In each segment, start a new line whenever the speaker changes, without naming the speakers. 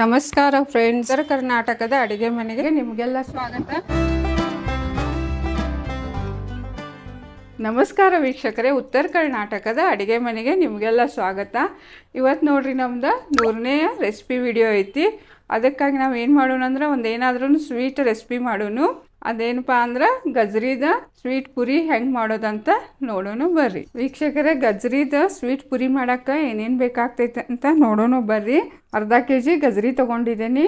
ನಮಸ್ಕಾರ ಫ್ರೆಂಡ್ಸ್ ಉತ್ತರ ಕರ್ನಾಟಕದ ಅಡಿಗೆ ಮನೆಗೆ ನಿಮಗೆಲ್ಲ ಸ್ವಾಗತ ನಮಸ್ಕಾರ ವೀಕ್ಷಕರೇ ಉತ್ತರ ಕರ್ನಾಟಕದ ಅಡುಗೆ ಮನೆಗೆ ನಿಮಗೆಲ್ಲ ಸ್ವಾಗತ ಇವತ್ತು ನೋಡ್ರಿ ನಮ್ದು ಮೂರನೇ ರೆಸಿಪಿ ವಿಡಿಯೋ ಐತಿ ಅದಕ್ಕಾಗಿ ನಾವು ಏನು ಮಾಡೋಣ ಅಂದ್ರೆ ಒಂದು ಏನಾದ್ರೂ ಸ್ವೀಟ್ ರೆಸಿಪಿ ಮಾಡೋಣ ಅದೇನಪ್ಪ ಅಂದ್ರೆ ಗಜ್ರಿದ ಸ್ವೀಟ್ ಪುರಿ ಹೆಂಗ್ ಮಾಡೋದಂತ ನೋಡೋಣ ಬರ್ರಿ ವೀಕ್ಷಕರೇ ಗಜ್ರಿದ ಸ್ವೀಟ್ ಪುರಿ ಮಾಡಕ್ಕ ಏನೇನು ಬೇಕಾಗ್ತೈತೆ ಅಂತ ನೋಡೋಣ ಬರ್ರಿ ಅರ್ಧ ಕೆ ಜಿ ಗಜ್ರಿ ತಗೊಂಡಿದ್ದೇನಿ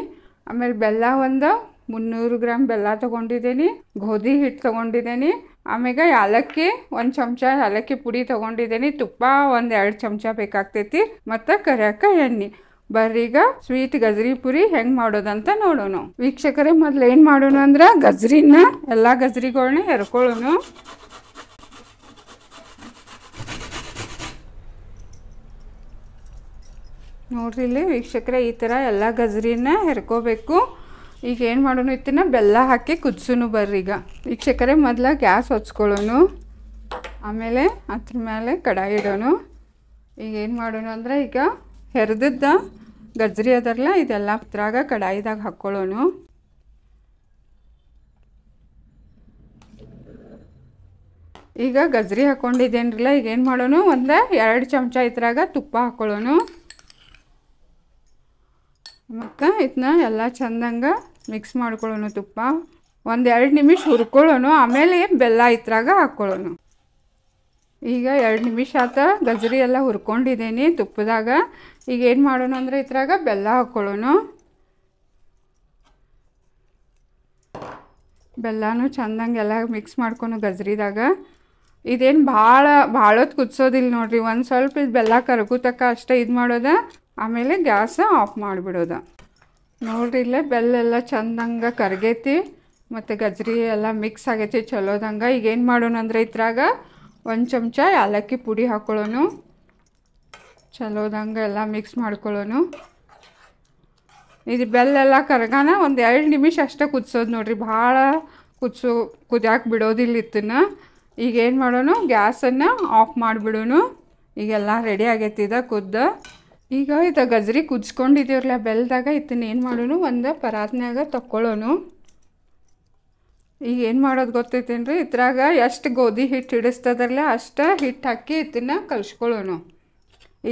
ಆಮೇಲೆ ಬೆಲ್ಲ ಒಂದು ಮುನ್ನೂರು ಗ್ರಾಮ್ ಬೆಲ್ಲ ತಗೊಂಡಿದ್ದೀನಿ ಗೋಧಿ ಹಿಟ್ಟು ತಗೊಂಡಿದ್ದೀನಿ ಆಮೇಲೆ ಏಲಕ್ಕಿ ಒಂದು ಚಮಚ ಏಲಕ್ಕಿ ಪುಡಿ ತಗೊಂಡಿದ್ದೀನಿ ತುಪ್ಪ ಒಂದು ಎರಡು ಚಮಚ ಬೇಕಾಗ್ತೈತಿ ಮತ್ತು ಕರಿಯಕ್ಕ ಎಣ್ಣೆ ಬರ್ರೀಗ ಸ್ವೀಟ್ ಗಜ್ರಿ ಪುರಿ ಹೆಂಗ್ ಮಾಡೋದಂತ ನೋಡೋಣ ವೀಕ್ಷಕರೇ ಮೊದ್ಲು ಏನ್ ಮಾಡೋಣ ಅಂದ್ರ ಗಜ್ರಿನ ಎಲ್ಲಾ ಗಜ್ರಿಗಳನ್ನ ಎರ್ಕೊಳ್ಳೋಣ ನೋಡ್ರಿ ಇಲ್ಲಿ ವೀಕ್ಷಕರೇ ಈ ಥರ ಎಲ್ಲ ಗಜ್ರಿನ ಹೆರ್ಕೋಬೇಕು ಈಗ ಏನು ಮಾಡೋಣ ಇತ್ತಿನ ಬೆಲ್ಲ ಹಾಕಿ ಕುದಿಸೋನು ಬರ್ರೀಗ ವೀಕ್ಷಕರೇ ಮೊದ್ಲ ಗ್ಯಾಸ್ ಹೊಚ್ಕೊಳ್ಳೋನು ಆಮೇಲೆ ಅದ್ರ ಮೇಲೆ ಕಡಾಯಿ ಇಡೋಣ ಈಗ ಏನು ಮಾಡೋಣ ಅಂದರೆ ಈಗ ಹೆರ್ದಿದ್ದ ಗಜ್ರಿ ಅದರಲ್ಲ ಇದೆಲ್ಲ ಇದ್ರಾಗ ಕಡಾಯಿದಾಗ ಹಾಕ್ಕೊಳ್ಳೋನು ಈಗ ಗಜ್ರಿ ಹಾಕ್ಕೊಂಡಿದ್ದೇನ್ರಲ್ಲ ಈಗ ಏನು ಮಾಡೋನು ಒಂದು ಎರಡು ಚಮಚ ಇದ್ರಾಗ ತುಪ್ಪ ಹಾಕ್ಕೊಳ್ಳೋನು ಮತ್ತು ಇದನ್ನ ಎಲ್ಲ ಚಂದಂಗೆ ಮಿಕ್ಸ್ ಮಾಡ್ಕೊಳ್ಳೋನು ತುಪ್ಪ ಒಂದು ಎರಡು ನಿಮಿಷ ಹುರ್ಕೊಳ್ಳೋನು ಆಮೇಲೆ ಬೆಲ್ಲ ಇದ್ರಾಗ ಹಾಕ್ಕೊಳ್ಳೋನು ಈಗ ಎರಡು ನಿಮಿಷ ಆತ ಗಜರಿ ಎಲ್ಲ ಹುರ್ಕೊಂಡಿದ್ದೀನಿ ತುಪ್ಪದಾಗ ಈಗ ಏನು ಮಾಡೋಣ ಅಂದರೆ ಇದ್ರಾಗ ಬೆಲ್ಲ ಹಾಕ್ಕೊಳ್ಳೋಣ ಬೆಲ್ಲನೂ ಚೆಂದಂಗೆ ಎಲ್ಲ ಮಿಕ್ಸ್ ಮಾಡ್ಕೊಂಡು ಗಜ್ರಿದಾಗ ಇದೇನು ಭಾಳ ಭಾಳೊತ್ತು ಕುದಿಸೋದಿಲ್ಲ ನೋಡಿರಿ ಒಂದು ಸ್ವಲ್ಪ ಇದು ಬೆಲ್ಲ ಕರಗು ಅಷ್ಟೇ ಇದು ಮಾಡೋದ ಆಮೇಲೆ ಗ್ಯಾಸ ಆಫ್ ಮಾಡಿಬಿಡೋದ ನೋಡ್ರಿ ಇಲ್ಲೇ ಬೆಲ್ಲೆಲ್ಲ ಚೆಂದಂಗೆ ಕರಗೈತಿ ಮತ್ತು ಗಜ್ರಿ ಎಲ್ಲ ಮಿಕ್ಸ್ ಆಗೈತಿ ಚಲೋದಂಗೆ ಏನು ಮಾಡೋಣ ಅಂದರೆ ಇದ್ರಾಗ ಒಂದು ಚಮಚ ಏಲಕ್ಕಿ ಪುಡಿ ಹಾಕ್ಕೊಳ್ಳೋನು ಚಲೋದಂಗೆ ಎಲ್ಲ ಮಿಕ್ಸ್ ಮಾಡ್ಕೊಳ್ಳೋನು ಇದು ಬೆಲ್ಲೆಲ್ಲ ಕರಗಾನ ಒಂದು ಎರಡು ನಿಮಿಷ ಅಷ್ಟೇ ಕುದಿಸೋದು ನೋಡ್ರಿ ಭಾಳ ಕುದಿಸೋ ಕುದಿಯಾಕೆ ಬಿಡೋದಿಲ್ಲ ಇತ್ತನ್ನು ಈಗ ಏನು ಮಾಡೋನು ಗ್ಯಾಸನ್ನು ಆಫ್ ಮಾಡಿಬಿಡೋನು ಈಗೆಲ್ಲ ರೆಡಿ ಆಗೈತಿದ ಕುದ್ದ ಈಗ ಇದು ಗಜ್ರಿ ಕುದಿಸ್ಕೊಂಡಿದ್ದೀವ್ರಲ್ಲ ಬೆಲ್ಲದಾಗ ಇತ್ತನ್ನ ಏನು ಮಾಡೋನು ಒಂದು ಪರಾತ್ನಾಗ ತಕ್ಕೊಳ್ಳೋನು ಈಗ ಏನು ಮಾಡೋದು ಗೊತ್ತೈತೇನ್ರಿ ಇದ್ರಾಗ ಎಷ್ಟು ಗೋಧಿ ಹಿಟ್ಟು ಹಿಡಿಸ್ತದಲ್ಲ ಅಷ್ಟು ಹಿಟ್ಟು ಹಾಕಿ ಇದನ್ನು ಕಲ್ಸ್ಕೊಳ್ಳೋಣ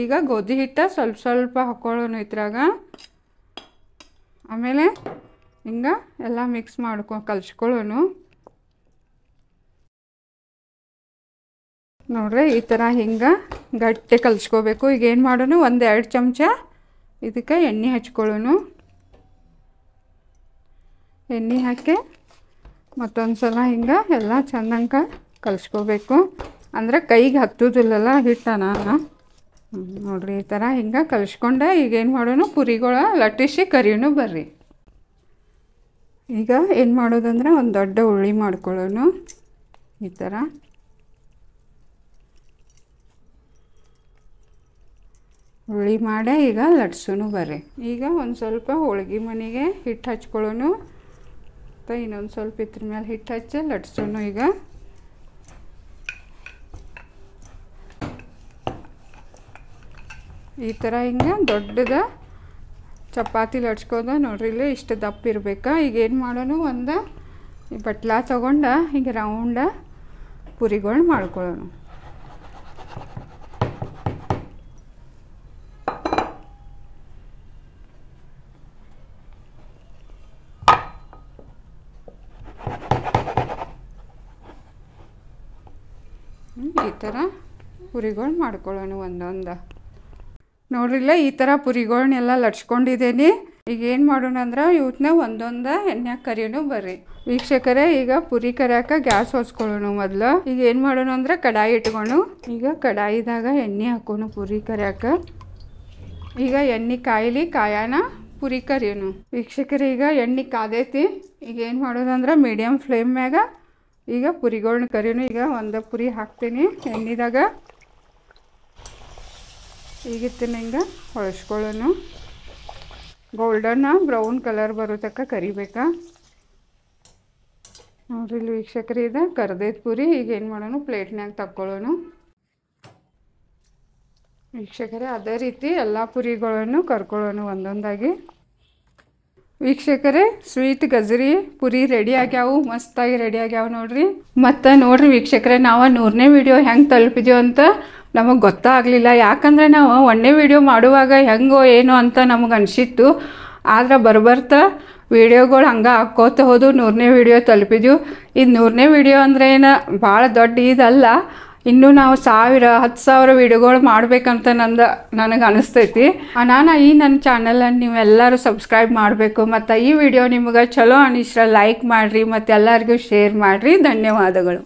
ಈಗ ಗೋಧಿ ಹಿಟ್ಟು ಸ್ವಲ್ಪ ಸ್ವಲ್ಪ ಹಾಕ್ಕೊಳ್ಳೋನು ಇದ್ರಾಗ ಆಮೇಲೆ ಹಿಂಗೆ ಎಲ್ಲ ಮಿಕ್ಸ್ ಮಾಡ್ಕೊ ಕಲಿಸ್ಕೊಳ್ಳೋನು ನೋಡ್ರಿ ಈ ಥರ ಹಿಂಗೆ ಗಟ್ಟಿ ಕಲಿಸ್ಕೋಬೇಕು ಈಗ ಏನು ಮಾಡೋಣ ಒಂದು ಎರಡು ಚಮಚ ಇದಕ್ಕೆ ಎಣ್ಣೆ ಹಚ್ಕೊಳ್ಳೋನು ಎಣ್ಣೆ ಹಾಕಿ ಮತ್ತೊಂದು ಸಲ ಹಿಂಗೆ ಎಲ್ಲ ಚೆಂದಂಗೆ ಕಲಿಸ್ಕೋಬೇಕು ಅಂದರೆ ಕೈಗೆ ಹತ್ತೋದಿಲ್ಲಲ್ಲ ಹಿಟ್ಟನ ನೋಡ್ರಿ ಈ ಥರ ಹಿಂಗೆ ಕಲಿಸ್ಕೊಂಡೆ ಈಗೇನು ಮಾಡೋಣ ಪುರಿಗಳ ಲಟ್ಟಿಸಿ ಕರಿಯೋಣ ಬರ್ರಿ ಈಗ ಏನು ಮಾಡೋದಂದ್ರೆ ಒಂದು ದೊಡ್ಡ ಉಳ್ಳಿ ಮಾಡ್ಕೊಳ್ಳೋನು ಈ ಥರ ಉಳ್ಳಿ ಮಾಡೇ ಈಗ ಲಟ್ಸೂ ಬರ್ರಿ ಈಗ ಒಂದು ಸ್ವಲ್ಪ ಹೋಳ್ಗೆ ಮನೆಗೆ ಹಿಟ್ಟು ಹಚ್ಕೊಳ್ಳೋನು ಇನ್ನೊಂದು ಸ್ವಲ್ಪ ಇದ್ರ ಮೇಲೆ ಹಿಟ್ಟು ಹಚ್ಚಿ ಲಟ್ಸೋಣ ಈಗ ಈ ಥರ ಹಿಂಗೆ ದೊಡ್ಡದ ಚಪಾತಿ ಲಟ್ಸ್ಕೋದ ನೋಡ್ರಿ ಇಲ್ಲಿ ಇಷ್ಟು ದಪ್ಪ ಇರಬೇಕಾ ಈಗ ಏನು ಮಾಡೋಣ ಒಂದು ಬಟ್ಲಾ ತಗೊಂಡು ಹಿಂಗೆ ರೌಂಡ ಪುರಿಗಳು ಮಾಡ್ಕೊಳ್ಳೋಣ ಈ ಥರ ಪುರಿಗಳು ಮಾಡ್ಕೊಳ್ಳೋಣ ಒಂದೊಂದು ನೋಡ್ರಿಲ್ಲ ಈ ಥರ ಪುರಿಗಳನ್ನೆಲ್ಲ ಲಟ್ಸ್ಕೊಂಡಿದ್ದೀನಿ ಈಗ ಏನು ಮಾಡೋಣ ಅಂದ್ರೆ ಇವತ್ತನ್ನ ಒಂದೊಂದ ಎಣ್ಣೆ ಕರಿಯೋನು ಬರ್ರಿ ವೀಕ್ಷಕರೇ ಈಗ ಪುರಿ ಕರಿಯಾಕ ಗ್ಯಾಸ್ ಹೊಸ್ಕೊಳ್ಳೋಣ ಮೊದಲು ಈಗ ಏನು ಮಾಡೋಣ ಅಂದ್ರೆ ಕಡಾಯಿ ಇಟ್ಕೊಂಡು ಈಗ ಕಡಾಯಿದಾಗ ಎಣ್ಣೆ ಹಾಕೋಣ ಪುರಿ ಕರಿಯಾಕ ಈಗ ಎಣ್ಣೆ ಕಾಯಿಲಿ ಕಾಯಾನ ಪುರಿ ಕರಿಯೋನು ವೀಕ್ಷಕರೇ ಈಗ ಎಣ್ಣೆ ಕಾದೈತಿ ಈಗ ಏನು ಮಾಡೋದಂದ್ರೆ ಮೀಡಿಯಮ್ ಫ್ಲೇಮ್ ಮ್ಯಾಗ ಈಗ ಪುರಿಗಳ್ನ ಕರಿಯೋಣ ಈಗ ಒಂದು ಪುರಿ ಹಾಕ್ತೀನಿ ಎಣ್ಣೆದಾಗ ಈಗಿತ್ತಿನ ಹಿಂಗೆ ಹೊಳಸ್ಕೊಳ್ಳೋನು ಗೋಲ್ಡನ್ನ ಬ್ರೌನ್ ಕಲರ್ ಬರೋ ತಕ್ಕ ಕರಿಬೇಕಾ ನೋಡ್ರಿ ಇಲ್ಲಿ ವೀಕ್ಷಕರಿ ಇದೆ ಪುರಿ ಈಗ ಏನು ಮಾಡೋಣ ಪ್ಲೇಟ್ನಾಗ ತಕ್ಕೊಳ್ಳೋಣ ವೀಕ್ಷಕರೇ ಅದೇ ರೀತಿ ಎಲ್ಲ ಪುರಿಗಳನ್ನು ಕರ್ಕೊಳ್ಳೋಣ ಒಂದೊಂದಾಗಿ ವೀಕ್ಷಕರೇ ಸ್ವೀಟ್ ಗಜರಿ ಪುರಿ ರೆಡಿ ಆಗ್ಯಾವು ಮಸ್ತಾಗಿ ರೆಡಿ ಆಗ್ಯಾವ ನೋಡ್ರಿ ಮತ್ತು ನೋಡ್ರಿ ವೀಕ್ಷಕರೇ ನಾವು ನೂರನೇ ವಿಡಿಯೋ ಹೆಂಗೆ ತಲುಪಿದ್ಯೋ ಅಂತ ನಮಗೆ ಗೊತ್ತಾಗಲಿಲ್ಲ ಯಾಕಂದರೆ ನಾವು ಒಂದೇ ವಿಡಿಯೋ ಮಾಡುವಾಗ ಹೆಂಗೋ ಏನೋ ಅಂತ ನಮಗೆ ಅನಿಸಿತ್ತು ಆದ್ರೆ ಬರ್ಬರ್ತಾ ವಿಡಿಯೋಗಳು ಹಂಗೆ ಹಾಕ್ಕೋತ ಹೋದು ನೂರನೇ ವಿಡಿಯೋ ತಲುಪಿದ್ವು ಇದು ನೂರನೇ ವಿಡಿಯೋ ಅಂದ್ರೆ ಏನ ಭಾಳ ದೊಡ್ಡ ಇದಲ್ಲ ಇನ್ನು ನಾವು ಸಾವಿರ ಹತ್ತು ಸಾವಿರ ವಿಡಿಯೋಗಳು ಮಾಡಬೇಕಂತ ನಂದು ನನಗೆ ಅನಿಸ್ತೈತಿ ನಾನು ಈ ನನ್ನ ಚಾನಲನ್ನು ನೀವೆಲ್ಲರೂ ಸಬ್ಸ್ಕ್ರೈಬ್ ಮಾಡಬೇಕು ಮತ್ತು ಈ ವಿಡಿಯೋ ನಿಮಗೆ ಚಲೋ ಅನಿಸ್ರೆ ಲೈಕ್ ಮಾಡಿರಿ ಮತ್ತು ಎಲ್ಲರಿಗೂ ಶೇರ್ ಮಾಡಿರಿ ಧನ್ಯವಾದಗಳು